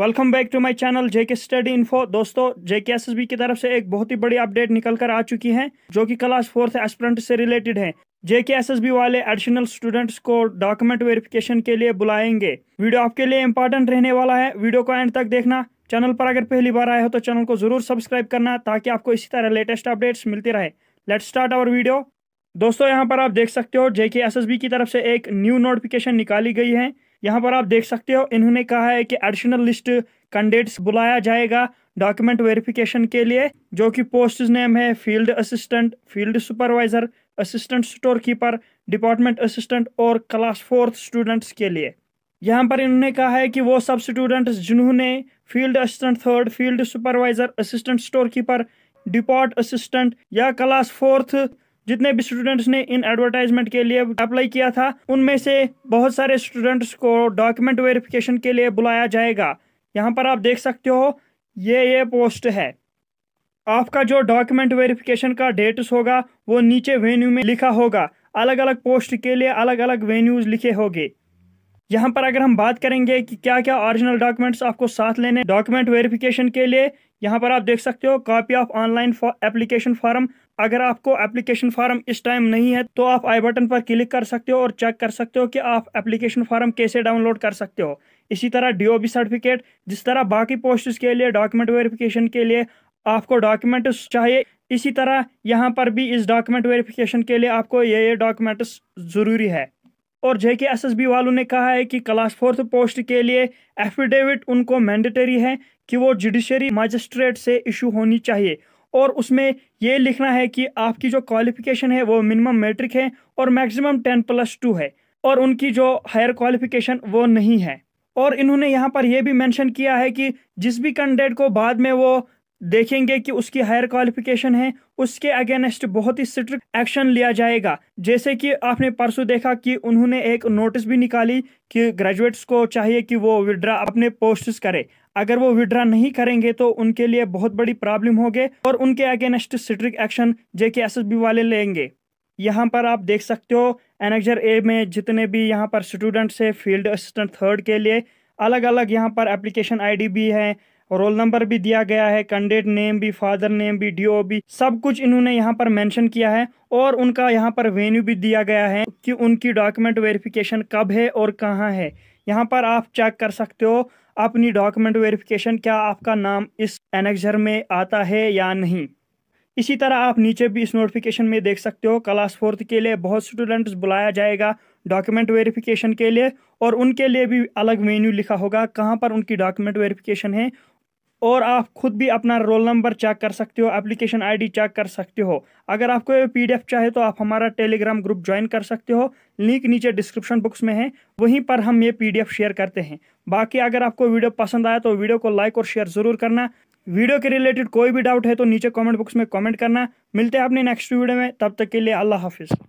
welcome back to my channel JK study info दोस्तों JK SSB की तरफ से एक बहुत ही बड़ी अपडेट निकल कर आ चुकी है जो कि क्लास फोर्थ एस्परेंट से रिलेटेड है जेके एसएसबी वाले एडिशनल स्टूडेंट्स को डॉक्यूमेंट वेरिफिकेशन के लिए बुलाएंगे वीडियो आपके लिए इंपॉर्टेंट रहने वाला है वीडियो को एंड तक देखना चैनल पर अगर पहली बार आए हो तो चैनल को जरूर सब्सक्राइब करना ताकि आपको इसी तरह लेटेस्ट अपडेट्स मिलती रहे लेट स्टार्ट आवर वीडियो दोस्तों यहाँ पर आप देख सकते हो जेके बी की तरफ से एक न्यू नोटिफिकेशन निकाली गई है यहाँ पर आप देख सकते हो इन्होंने कहा है कि एडिशनल लिस्ट कैंडिडेट्स बुलाया जाएगा डॉक्यूमेंट वेरिफिकेशन के लिए जो कि पोस्ट नेम है field assistant field supervisor assistant store keeper department assistant और क्लास फोर्थ स्टूडेंट्स के लिए यहाँ पर इन्होंने कहा है कि वो सब स्टूडेंट्स जिन्होंने field assistant third field supervisor assistant store keeper depart assistant या क्लास फोर्थ जितने भी स्टूडेंट्स ने इन एडवर्टाइजमेंट के लिए अप्लाई किया था उनमें से बहुत सारे स्टूडेंट्स को डॉक्यूमेंट वेरिफिकेशन के लिए बुलाया जाएगा यहाँ पर आप देख सकते हो ये ये पोस्ट है आपका जो डॉक्यूमेंट वेरिफिकेशन का डेट्स होगा वो नीचे वेन्यू में लिखा होगा अलग अलग पोस्ट के लिए अलग अलग वेन्यूज लिखे होंगे यहाँ पर अगर हम बात करेंगे कि क्या क्या ओरिजिनल डॉक्यूमेंट्स आपको साथ लेने डॉक्यूमेंट वेरिफिकेशन के लिए यहाँ पर आप देख सकते हो copy of online application form अगर आपको एप्लीकेशन फॉर्म इस टाइम नहीं है तो आप आई बटन पर क्लिक कर सकते हो और चेक कर सकते हो कि आप एप्लीकेशन फॉर्म कैसे डाउनलोड कर सकते हो इसी तरह डीओबी सर्टिफिकेट जिस तरह बाकी पोस्ट के लिए डॉक्यूमेंट वेरिफिकेशन के लिए आपको डॉक्यूमेंट्स चाहिए इसी तरह यहाँ पर भी इस डॉक्यूमेंट वेरिफिकेशन के लिए आपको ये ये डॉक्यूमेंट्स ज़रूरी है और जे के एस एस बी वालों ने कहा है कि क्लास फोर्थ पोस्ट के लिए एफिडेविट उनको मैंडेटरी है कि वो जुडिशरी मजिस्ट्रेट से इशू होनी चाहिए और उसमें ये लिखना है कि आपकी जो क्वालिफिकेशन है वो मिनिमम मैट्रिक है और मैक्सिमम टेन प्लस टू है और उनकी जो हायर क्वालिफिकेशन वो नहीं है और इन्होंने यहाँ पर यह भी मेंशन किया है कि जिस भी कैंडिडेट को बाद में वो देखेंगे कि उसकी हायर क्वालिफिकेशन है उसके अगेंस्ट बहुत ही स्ट्रिक्ट एक्शन लिया जाएगा जैसे कि आपने परसों देखा कि उन्होंने एक नोटिस भी निकाली कि ग्रेजुएट्स को चाहिए कि वो विड्रा अपने पोस्ट करें अगर वो विड्रा नहीं करेंगे तो उनके लिए बहुत बड़ी प्रॉब्लम होगी और उनके against strict action JK SSB वाले लेंगे यहाँ पर आप देख सकते हो एनेक्जर ए में जितने भी यहाँ पर स्टूडेंट्स है फील्ड असिस्टेंट थर्ड के लिए अलग अलग यहाँ पर एप्लीकेशन आईडी भी है रोल नंबर भी दिया गया है कैंडिडेट नेम भी फादर नेम भी डीओ भी सब कुछ इन्होंने यहाँ पर मेंशन किया है और उनका यहाँ पर वेन्यू भी दिया गया है कि उनकी डॉक्यूमेंट वेरिफिकेशन कब है और कहाँ है यहाँ पर आप चेक कर सकते हो अपनी डॉक्यूमेंट वेरिफिकेशन क्या आपका नाम इस एनेक्जर में आता है या नहीं इसी तरह आप नीचे भी इस नोटिफिकेशन में देख सकते हो क्लास फोर्थ के लिए बहुत स्टूडेंट्स बुलाया जाएगा डॉक्यूमेंट वेरिफिकेशन के लिए और उनके लिए भी अलग मेन्यू लिखा होगा कहाँ पर उनकी डॉक्यूमेंट वेरिफिकेशन है और आप खुद भी अपना रोल नंबर चेक कर सकते हो एप्लीकेशन आईडी चेक कर सकते हो अगर आपको ये पीडीएफ चाहे तो आप हमारा टेलीग्राम ग्रुप ज्वाइन कर सकते हो लिंक नीचे डिस्क्रिप्शन बॉक्स में है वहीं पर हम ये पीडीएफ शेयर करते हैं बाकी अगर आपको वीडियो पसंद आया तो वीडियो को लाइक और शेयर ज़रूर करना वीडियो के रिलेटेड कोई भी डाउट है तो नीचे कॉमेंट बॉक्स में कॉमेंट करना मिलते हैं अपने नेक्स्ट वीडियो में तब तक के लिए अल्लाह हाफिज़